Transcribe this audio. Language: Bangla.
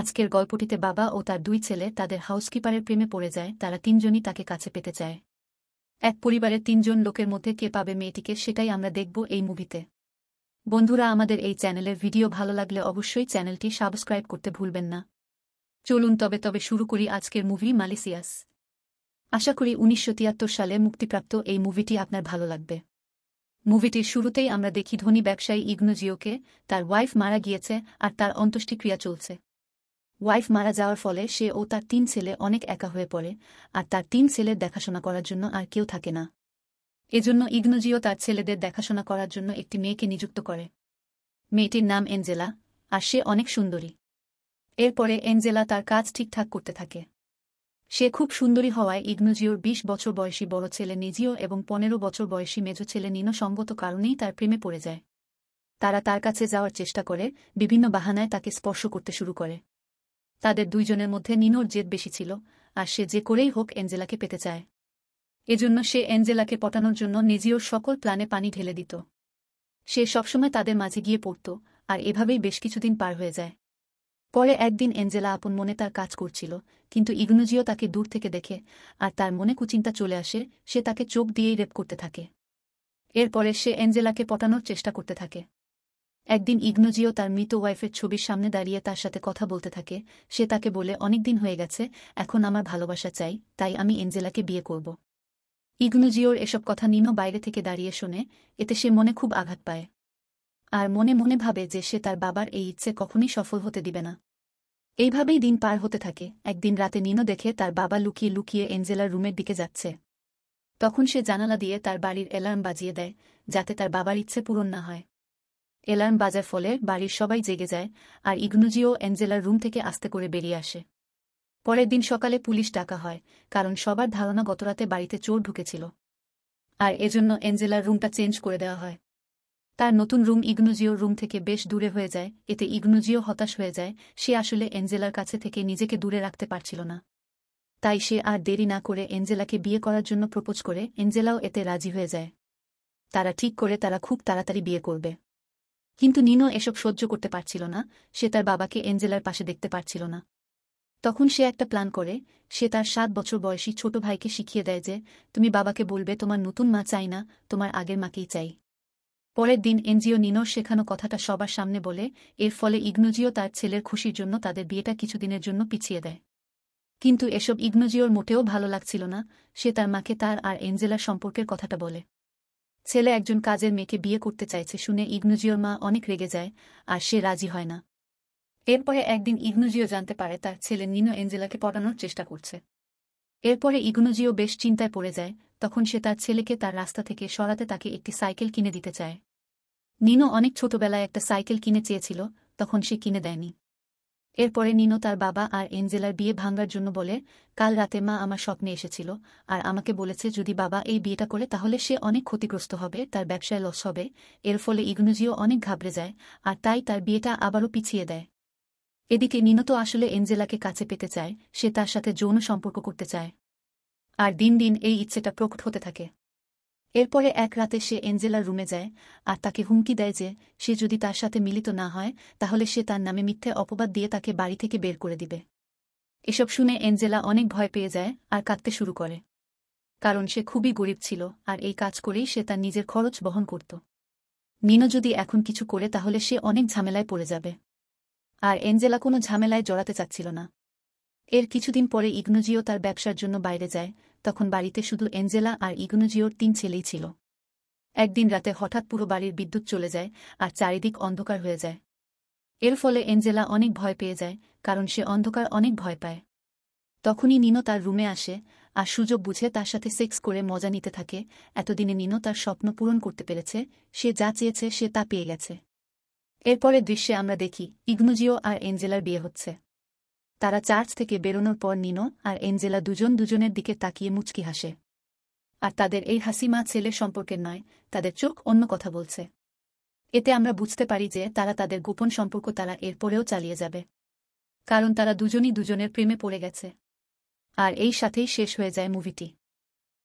আজকের গল্পটিতে বাবা ও তার দুই ছেলে তাদের হাউসকিপারের প্রেমে পড়ে যায় তারা তিনজনই তাকে কাছে পেতে চায় এক পরিবারের তিনজন লোকের মধ্যে কে পাবে মেয়েটিকে সেটাই আমরা দেখব এই মুভিতে বন্ধুরা আমাদের এই চ্যানেলের ভিডিও ভালো লাগলে অবশ্যই চ্যানেলটি সাবস্ক্রাইব করতে ভুলবেন না চলুন তবে তবে শুরু করি আজকের মুভি মালিসিয়াস আশা করি উনিশশো সালে মুক্তিপ্রাপ্ত এই মুভিটি আপনার ভালো লাগবে মুভিটির শুরুতেই আমরা দেখি ধনী ব্যবসায়ী ইগনোজিওকে তার ওয়াইফ মারা গিয়েছে আর তার অন্ত্যেষ্টিক্রিয়া চলছে ওয়াইফ মারা যাওয়ার ফলে সে ও তার তিন ছেলে অনেক একা হয়ে পড়ে আর তার তিন ছেলের দেখাশোনা করার জন্য আর কেউ থাকে না এজন্য ইগনোজিও তার ছেলেদের দেখাশোনা করার জন্য একটি মেয়েকে নিযুক্ত করে মেয়েটির নাম এঞ্জেলা আর সে অনেক সুন্দরী এরপরে এঞ্জেলা তার কাজ ঠিকঠাক করতে থাকে সে খুব সুন্দরী হওয়ায় ইগনোজিওর ২০ বছর বয়সী বড় ছেলে নিজিও এবং পনেরো বছর বয়সী মেজ ছেলে নিনো কারণেই তার প্রেমে পড়ে যায় তারা তার কাছে যাওয়ার চেষ্টা করে বিভিন্ন বাহানায় তাকে স্পর্শ করতে শুরু করে তাদের দুইজনের মধ্যে নিনোর জেদ বেশি ছিল আর সে যে করেই হোক এঞ্জেলাকে পেতে চায় এজন্য সে এঞ্জেলাকে পটানোর জন্য নিজেও সকল প্ল্যানে পানি ঢেলে দিত সে সবসময় তাদের মাঝে গিয়ে পড়ত আর এভাবেই বেশ কিছুদিন পার হয়ে যায় পরে একদিন এঞ্জেলা আপন মনে তার কাজ করছিল কিন্তু ইগনুজিও তাকে দূর থেকে দেখে আর তার মনে কুচিন্তা চলে আসে সে তাকে চোখ দিয়েই রেপ করতে থাকে এরপরে সে এঞ্জেলাকে পটানোর চেষ্টা করতে থাকে একদিন ইগনোজিও তার মৃত ওয়াইফের ছবির সামনে দাঁড়িয়ে তার সাথে কথা বলতে থাকে সে তাকে বলে অনেক দিন হয়ে গেছে এখন আমার ভালোবাসা চাই তাই আমি এঞ্জেলাকে বিয়ে করব ইগনোজিওর এসব কথা নিনো বাইরে থেকে দাঁড়িয়ে শোনে এতে সে মনে খুব আঘাত পায় আর মনে মনে ভাবে যে সে তার বাবার এই ইচ্ছে কখনই সফল হতে দিবে না এইভাবেই দিন পার হতে থাকে একদিন রাতে নিনো দেখে তার বাবা লুকিয়ে লুকিয়ে এঞ্জেলার রুমের দিকে যাচ্ছে তখন সে জানালা দিয়ে তার বাড়ির অ্যালার্ম বাজিয়ে দেয় যাতে তার বাবার ইচ্ছে পূরণ না হয় এলার্ম বাজার ফলে বাড়ির সবাই জেগে যায় আর ইগনুজিও অ্যাঞ্জেলার রুম থেকে আস্তে করে বেরিয়ে আসে পরের দিন সকালে পুলিশ ডাকা হয় কারণ সবার ধারণা গতরাতে বাড়িতে চোর ঢুকেছিল আর এজন্য অ্যাঞ্জেলার রুমটা চেঞ্জ করে দেওয়া হয় তার নতুন রুম ইগনুজিও রুম থেকে বেশ দূরে হয়ে যায় এতে ইগনুজিও হতাশ হয়ে যায় সে আসলে এঞ্জেলার কাছে থেকে নিজেকে দূরে রাখতে পারছিল না তাই সে আর দেরি না করে এঞ্জেলাকে বিয়ে করার জন্য প্রপোজ করে এঞ্জেলাও এতে রাজি হয়ে যায় তারা ঠিক করে তারা খুব তাড়াতাড়ি বিয়ে করবে কিন্তু নিনো এসব সহ্য করতে পারছিল না সে তার বাবাকে এঞ্জেলার পাশে দেখতে পারছিল না তখন সে একটা প্ল্যান করে সে তার সাত বছর বয়সী ছোট ভাইকে শিখিয়ে দেয় যে তুমি বাবাকে বলবে তোমার নতুন মা চাই না তোমার আগের মাকেই চাই পরের দিন এনজিও নিনোর শেখানো কথাটা সবার সামনে বলে এর ফলে ইগনোজিও তার ছেলের খুশির জন্য তাদের বিয়েটা কিছুদিনের জন্য পিছিয়ে দেয় কিন্তু এসব ইগনোজিওর মোটেও ভালো লাগছিল না সে তার মাকে তার আর এঞ্জেলার সম্পর্কের কথাটা বলে ছেলে একজন কাজের মেয়েকে বিয়ে করতে চাইছে শুনে ইগনুজিওর মা অনেক রেগে যায় আর সে রাজি হয় না এরপরে একদিন ইগনুজিও জানতে পারে তার ছেলে নিনো এঞ্জেলাকে পটানোর চেষ্টা করছে এরপরে ইগনুজিও বেশ চিন্তায় পড়ে যায় তখন সে তার ছেলেকে তার রাস্তা থেকে সরাতে তাকে একটি সাইকেল কিনে দিতে চায় নিনো অনেক ছোটবেলায় একটা সাইকেল কিনে চেয়েছিল তখন সে কিনে দেয়নি এরপরে নিনো তার বাবা আর এঞ্জেলার বিয়ে ভাঙ্গার জন্য বলে কাল রাতে মা আমার স্বপ্নে এসেছিল আর আমাকে বলেছে যদি বাবা এই বিয়েটা করে তাহলে সে অনেক ক্ষতিগ্রস্ত হবে তার ব্যবসায় লস হবে এর ফলে ইগনোজিও অনেক ঘাবড়ে যায় আর তাই তার বিয়েটা আবারও পিছিয়ে দেয় এদিকে নিনো তো আসলে এঞ্জেলাকে কাছে পেতে চায় সে তার সাথে যৌন সম্পর্ক করতে চায় আর দিন দিন এই ইচ্ছেটা প্রকট হতে থাকে এরপরে এক রাতে সে এঞ্জেলার রুমে যায় আর তাকে হুমকি দেয় যে সে যদি তার সাথে মিলিত না হয় তাহলে সে তার নামে মিথ্যে অপবাদ দিয়ে তাকে বাড়ি থেকে বের করে দিবে এসব শুনে এঞ্জেলা অনেক ভয় পেয়ে যায় আর কাঁদতে শুরু করে কারণ সে খুবই গরিব ছিল আর এই কাজ করেই সে তার নিজের খরচ বহন করত নিনো যদি এখন কিছু করে তাহলে সে অনেক ঝামেলায় পড়ে যাবে আর এঞ্জেলা কোনো ঝামেলায় জড়াতে চাচ্ছিল না এর কিছুদিন পরে ইগনোজিও তার ব্যবসার জন্য বাইরে যায় তখন বাড়িতে শুধু এঞ্জেলা আর ইগনোজিওর তিন ছেলেই ছিল একদিন রাতে হঠাৎ পুরো বাড়ির বিদ্যুৎ চলে যায় আর চারিদিক অন্ধকার হয়ে যায় এর ফলে এঞ্জেলা অনেক ভয় পেয়ে যায় কারণ সে অন্ধকার অনেক ভয় পায় তখনই নিনো তার রুমে আসে আর সুযোগ বুঝে তার সাথে সেক্স করে মজা নিতে থাকে এতদিনে নিনো তার স্বপ্ন পূরণ করতে পেরেছে সে যা চেয়েছে সে তা পেয়ে গেছে এরপরে দৃশ্যে আমরা দেখি ইগনোজিও আর এঞ্জেলার বিয়ে হচ্ছে তারা চার্চ থেকে বেরোনোর পর নিনো আর এঞ্জেলা দুজন দুজনের দিকে তাকিয়ে মুচকি হাসে আর তাদের এই হাসি মা ছেলে সম্পর্কের নয় তাদের চোখ অন্য কথা বলছে এতে আমরা বুঝতে পারি যে তারা তাদের গোপন সম্পর্ক তারা এরপরেও চালিয়ে যাবে কারণ তারা দুজনই দুজনের প্রেমে পড়ে গেছে আর এই সাথেই শেষ হয়ে যায় মুভিটি